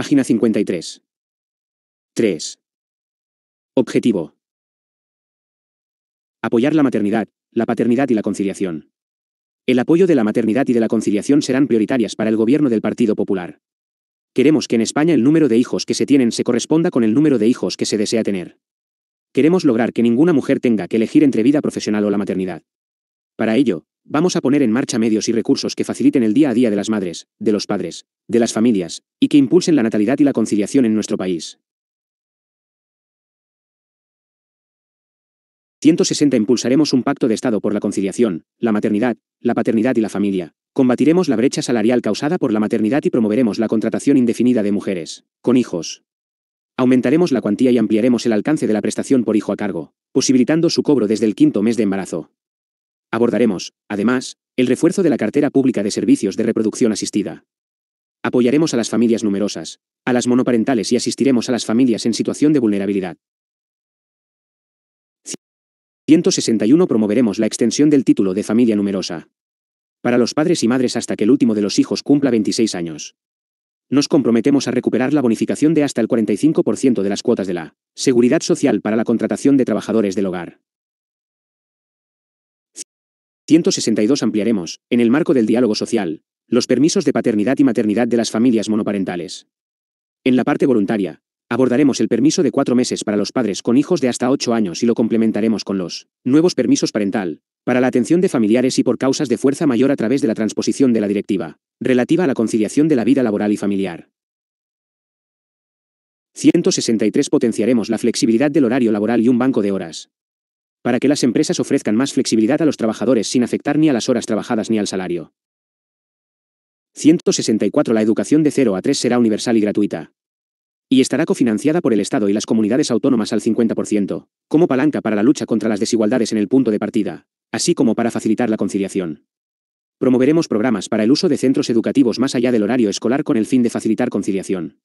Página 53. 3. Objetivo. Apoyar la maternidad, la paternidad y la conciliación. El apoyo de la maternidad y de la conciliación serán prioritarias para el gobierno del Partido Popular. Queremos que en España el número de hijos que se tienen se corresponda con el número de hijos que se desea tener. Queremos lograr que ninguna mujer tenga que elegir entre vida profesional o la maternidad. Para ello, Vamos a poner en marcha medios y recursos que faciliten el día a día de las madres, de los padres, de las familias, y que impulsen la natalidad y la conciliación en nuestro país. 160 Impulsaremos un pacto de Estado por la conciliación, la maternidad, la paternidad y la familia. Combatiremos la brecha salarial causada por la maternidad y promoveremos la contratación indefinida de mujeres, con hijos. Aumentaremos la cuantía y ampliaremos el alcance de la prestación por hijo a cargo, posibilitando su cobro desde el quinto mes de embarazo. Abordaremos, además, el refuerzo de la cartera pública de servicios de reproducción asistida. Apoyaremos a las familias numerosas, a las monoparentales y asistiremos a las familias en situación de vulnerabilidad. 161 Promoveremos la extensión del título de familia numerosa. Para los padres y madres hasta que el último de los hijos cumpla 26 años. Nos comprometemos a recuperar la bonificación de hasta el 45% de las cuotas de la Seguridad Social para la contratación de trabajadores del hogar. 162 ampliaremos, en el marco del diálogo social, los permisos de paternidad y maternidad de las familias monoparentales. En la parte voluntaria, abordaremos el permiso de cuatro meses para los padres con hijos de hasta ocho años y lo complementaremos con los nuevos permisos parental, para la atención de familiares y por causas de fuerza mayor a través de la transposición de la directiva, relativa a la conciliación de la vida laboral y familiar. 163 Potenciaremos la flexibilidad del horario laboral y un banco de horas, para que las empresas ofrezcan más flexibilidad a los trabajadores sin afectar ni a las horas trabajadas ni al salario. 164. La educación de 0 a 3 será universal y gratuita. Y estará cofinanciada por el Estado y las comunidades autónomas al 50%, como palanca para la lucha contra las desigualdades en el punto de partida, así como para facilitar la conciliación. Promoveremos programas para el uso de centros educativos más allá del horario escolar con el fin de facilitar conciliación.